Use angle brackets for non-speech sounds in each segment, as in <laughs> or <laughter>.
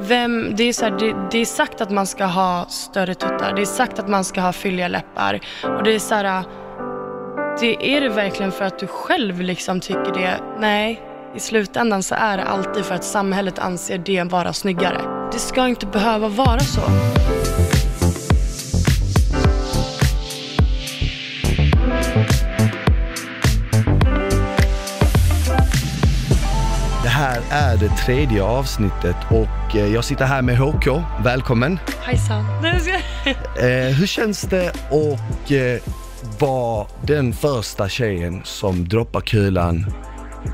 Vem, det, är så här, det, det, är sagt att man ska ha större tuttar, det är sagt att man ska ha fylliga läppar. Och det är så här, det är det verkligen för att du själv liksom tycker det? Nej, i slutändan så är det alltid för att samhället anser det vara snyggare. Det ska inte behöva vara så. Det här är det tredje avsnittet och och eh, jag sitter här med HK. Välkommen! Hejsan! <laughs> Eh, hur känns det att eh, vara den första tjejen som droppar kulan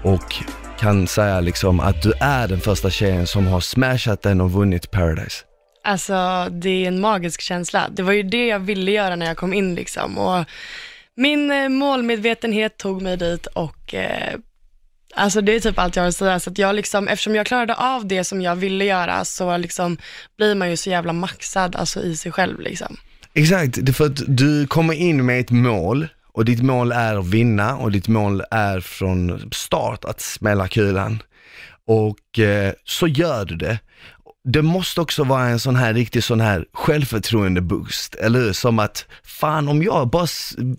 och kan säga liksom att du är den första tjejen som har smashat den och vunnit Paradise? Alltså, det är en magisk känsla. Det var ju det jag ville göra när jag kom in liksom. Och min målmedvetenhet tog mig dit och eh, Alltså det är typ allt jag har att säga. Så att jag liksom, eftersom jag klarade av det som jag ville göra så liksom blir man ju så jävla maxad alltså i sig själv. Liksom. Exakt, för att du kommer in med ett mål och ditt mål är att vinna och ditt mål är från start att smälla kulan. Och eh, så gör du det det måste också vara en sån här riktig sån här självförtroende-boost, eller hur? Som att, fan om jag bara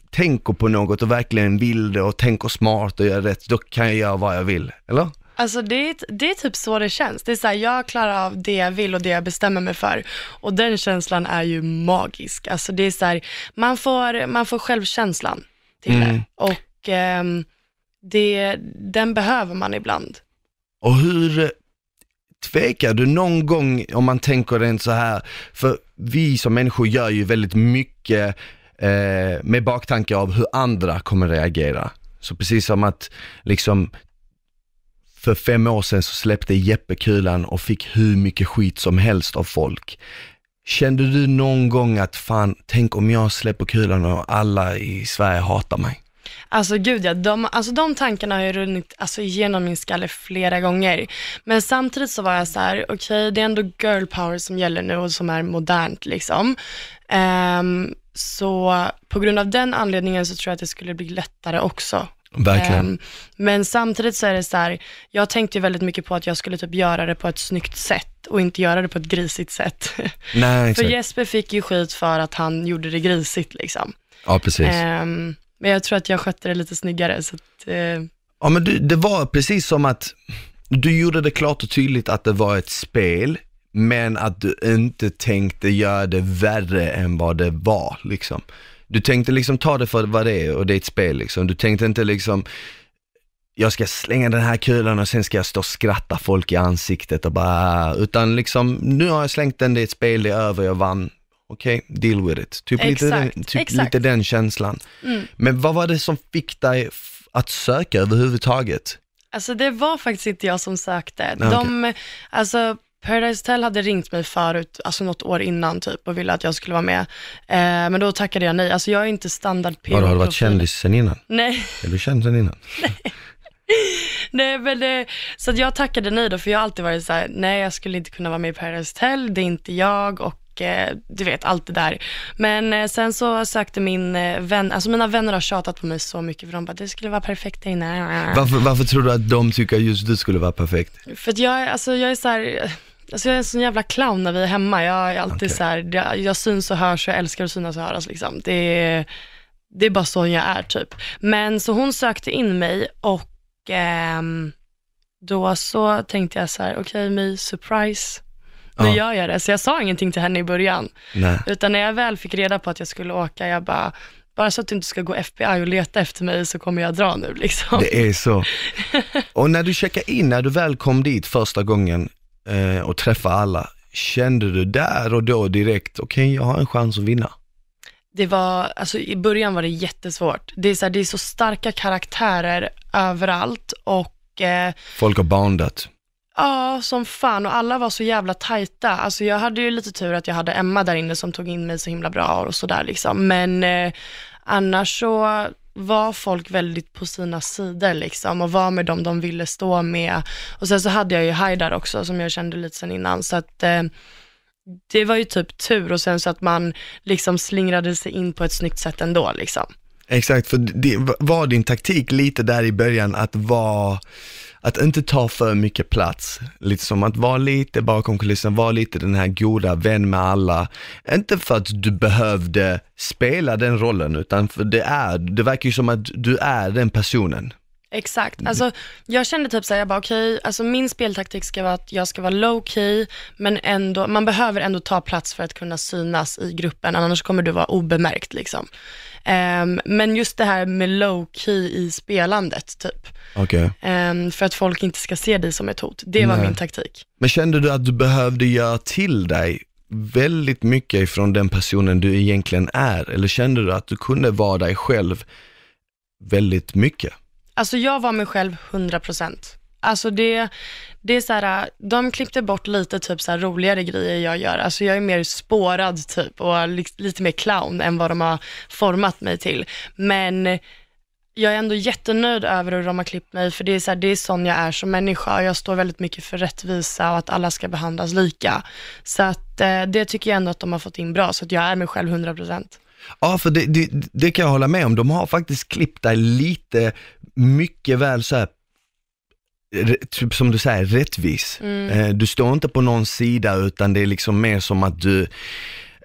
tänker på något och verkligen vill det och tänker smart och gör rätt, då kan jag göra vad jag vill, eller? Alltså det är, det är typ så det känns. Det är såhär, jag klarar av det jag vill och det jag bestämmer mig för. Och den känslan är ju magisk. Alltså det är såhär, man får, man får självkänslan till mm. det. Och eh, det, den behöver man ibland. Och hur Tvekar du någon gång om man tänker den så här, för vi som människor gör ju väldigt mycket eh, med baktanke av hur andra kommer reagera. Så precis som att liksom för fem år sedan så släppte Jeppe kulan och fick hur mycket skit som helst av folk. Kände du någon gång att fan, tänk om jag släpper kulan och alla i Sverige hatar mig? Alltså gud ja, de, alltså, de tankarna har ju runnit alltså, igenom min skalle flera gånger. Men samtidigt så var jag så här, okej okay, det är ändå girl power som gäller nu och som är modernt liksom. Um, så på grund av den anledningen så tror jag att det skulle bli lättare också Verkligen. Um, men samtidigt så är det så här, jag tänkte ju väldigt mycket på att jag skulle typ göra det på ett snyggt sätt och inte göra det på ett grisigt sätt. Nej, <laughs> för Jesper fick ju skit för att han gjorde det grisigt liksom. Ja, precis. Um, men jag tror att jag skötte det lite snyggare. Så att, eh... Ja, men du, det var precis som att du gjorde det klart och tydligt att det var ett spel, men att du inte tänkte göra det värre än vad det var. Liksom. Du tänkte liksom ta det för vad det är och det är ett spel. Liksom. Du tänkte inte liksom, jag ska slänga den här kulan och sen ska jag stå och skratta folk i ansiktet och bara, utan liksom, nu har jag slängt den, det är ett spel, det är över, jag vann, okej, okay, deal with it. Typ, exakt, lite, den, typ lite den känslan. Mm. Men vad var det som fick dig att söka överhuvudtaget? Alltså det var faktiskt inte jag som sökte. Ah, okay. De, alltså Paradise Hotel hade ringt mig förut, alltså något år innan typ och ville att jag skulle vara med. Eh, men då tackade jag nej. Alltså jag är inte standard PR. Har du varit kändis sen innan? Nej. Är du känd sen innan? <laughs> nej. nej men det, eh, så jag tackade nej då, för jag har alltid varit så här, nej jag skulle inte kunna vara med i Paradise Hotel, det är inte jag och och eh, du vet allt det där. Men eh, sen så sökte min eh, vän, alltså mina vänner har tjatat på mig så mycket för de bara, det skulle vara perfekt där inne. Varför, varför tror du att de tycker just du skulle vara perfekt? För att jag, alltså jag är så här, Alltså jag är en sån jävla clown när vi är hemma. Jag är alltid okay. så här, jag, jag syns och hörs och jag älskar att synas och höras. Liksom. Det, är, det är bara sån jag är typ. Men så hon sökte in mig och ehm, då så tänkte jag så här, okej okay, My, surprise nu gör jag det. Så jag sa ingenting till henne i början. Nej. Utan när jag väl fick reda på att jag skulle åka, jag bara, bara så att du inte ska gå FBI och leta efter mig så kommer jag dra nu liksom. Det är så. <laughs> Och när du checkade in, när du väl kom dit första gången eh, och träffade alla, kände du där och då direkt, okej okay, jag har en chans att vinna? Det var, alltså i början var det jättesvårt. Det är så, här, det är så starka karaktärer överallt och eh, Folk har bondat. Ja, som fan och alla var så jävla tajta. Alltså jag hade ju lite tur att jag hade Emma där inne som tog in mig så himla bra och sådär liksom. Men eh, annars så var folk väldigt på sina sidor liksom och var med dem de ville stå med. Och sen så hade jag ju Haidar också som jag kände lite sen innan så att eh, det var ju typ tur och sen så att man liksom slingrade sig in på ett snyggt sätt ändå liksom. Exakt, för det, var din taktik lite där i början att vara, att inte ta för mycket plats? Lite som att vara lite bakom kulissen, vara lite den här goda, vän med alla. Inte för att du behövde spela den rollen, utan för det är, det verkar ju som att du är den personen. Exakt. Mm. Alltså, jag kände typ såhär, jag bara okej, okay, alltså min speltaktik ska vara att jag ska vara low key, men ändå, man behöver ändå ta plats för att kunna synas i gruppen, annars kommer du vara obemärkt liksom. Um, men just det här med low key i spelandet typ. Okay. Um, ehm, för att folk inte ska se dig som ett hot. Det var min taktik. Men kände du att du behövde göra till dig väldigt mycket ifrån den personen du egentligen är? Eller kände du att du kunde vara dig själv väldigt mycket? Alltså jag var mig själv 100%. Alltså det, det är så här, de klippte bort lite typ så roligare grejer jag gör. Alltså jag är mer spårad typ och lite mer clown än vad de har format mig till. Men jag är ändå jättenöjd över hur de har klippt mig, för det är, så här, det är sån jag är som människa. Jag står väldigt mycket för rättvisa och att alla ska behandlas lika. Så att, eh, det tycker jag ändå att de har fått in bra, så att jag är mig själv 100%. Ja, för det, det, det, kan jag hålla med om. De har faktiskt klippt dig lite mycket väl så här, typ som du säger, rättvis. Mm. Eh, du står inte på någon sida utan det är liksom mer som att du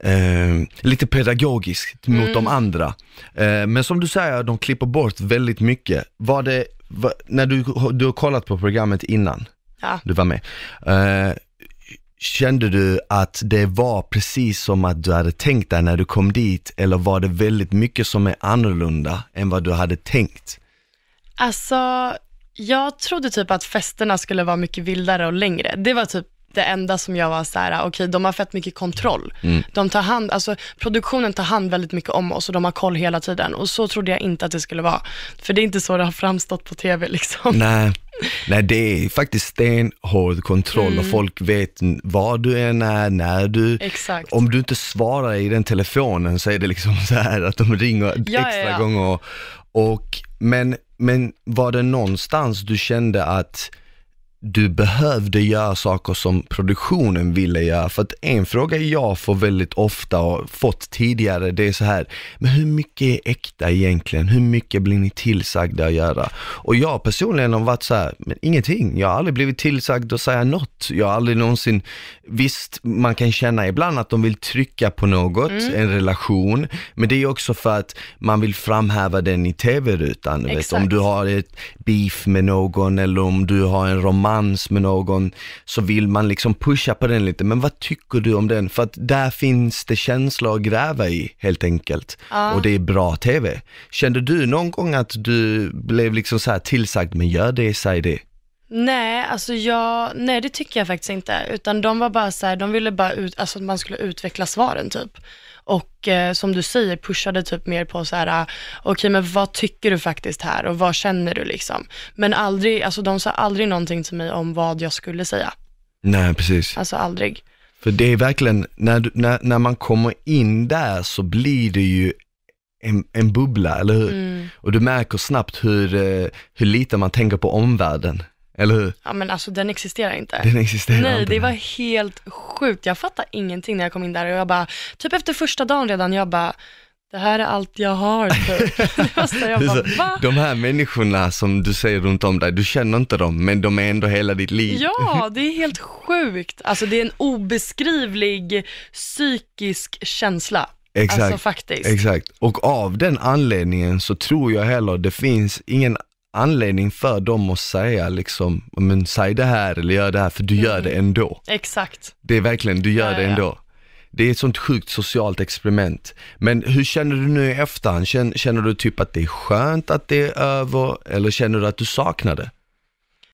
Eh, lite pedagogiskt mot mm. de andra. Eh, men som du säger, de klipper bort väldigt mycket. Var det, var, när du, du har kollat på programmet innan, ja. du var med, eh, Kände du att det var precis som att du hade tänkt dig när du kom dit eller var det väldigt mycket som är annorlunda än vad du hade tänkt? Alltså, jag trodde typ att festerna skulle vara mycket vildare och längre. Det var typ det enda som jag var så här, okej, okay, de har fett mycket kontroll. Mm. De tar hand, alltså produktionen tar hand väldigt mycket om oss och de har koll hela tiden. Och så trodde jag inte att det skulle vara. För det är inte så det har framstått på tv liksom. <laughs> Nej, Nej det är faktiskt stenhård kontroll mm. och folk vet var du än är, när du... Exakt. Om du inte svarar i den telefonen så är det liksom <laughs> så här att de ringer ja, extra ja. gånger. Och, men, men var det någonstans du kände att du behövde göra saker som produktionen ville göra. För att en fråga jag får väldigt ofta och fått tidigare, det är så här, men hur mycket är äkta egentligen? Hur mycket blir ni tillsagda att göra? Och jag personligen har varit så här, men ingenting. Jag har aldrig blivit tillsagd att säga något. Jag har aldrig någonsin, visst man kan känna ibland att de vill trycka på något, mm. en relation, men det är också för att man vill framhäva den i tv-rutan. Om du har ett beef med någon eller om du har en romans romans med någon så vill man liksom pusha på den lite. Men vad tycker du om den? För att där finns det känslor att gräva i helt enkelt. Ja. Och det är bra TV. Kände du någon gång att du blev liksom så tillsagd, men gör det, säg det? Nej, alltså jag, nej det tycker jag faktiskt inte. Utan de var bara så här, de ville bara ut, alltså att man skulle utveckla svaren typ. Och eh, som du säger, pushade typ mer på så här, eh, okej okay, men vad tycker du faktiskt här och vad känner du liksom. Men aldrig, alltså de sa aldrig någonting till mig om vad jag skulle säga. Nej, precis. Alltså aldrig. För det är verkligen, när, du, när, när man kommer in där så blir det ju en, en bubbla, eller hur? Mm. Och du märker snabbt hur, eh, hur lite man tänker på omvärlden. Eller hur? Ja men alltså den existerar inte. Den existerar Nej, inte. det var helt sjukt. Jag fattade ingenting när jag kom in där och jag bara, typ efter första dagen redan, jag bara, det här är allt jag har typ. <laughs> jag bara, Va? De här människorna som du ser runt om dig, du känner inte dem, men de är ändå hela ditt liv. Ja, <laughs> det är helt sjukt. Alltså det är en obeskrivlig psykisk känsla. Alltså, exakt, alltså, faktiskt. exakt. Och av den anledningen så tror jag heller det finns ingen anledning för dem att säga liksom, men säg det här eller gör det här för du mm. gör det ändå. Exakt. Det är verkligen, du gör ja, det ändå. Ja. Det är ett sånt sjukt socialt experiment. Men hur känner du nu i efterhand? Känner, känner du typ att det är skönt att det är över eller känner du att du saknar det?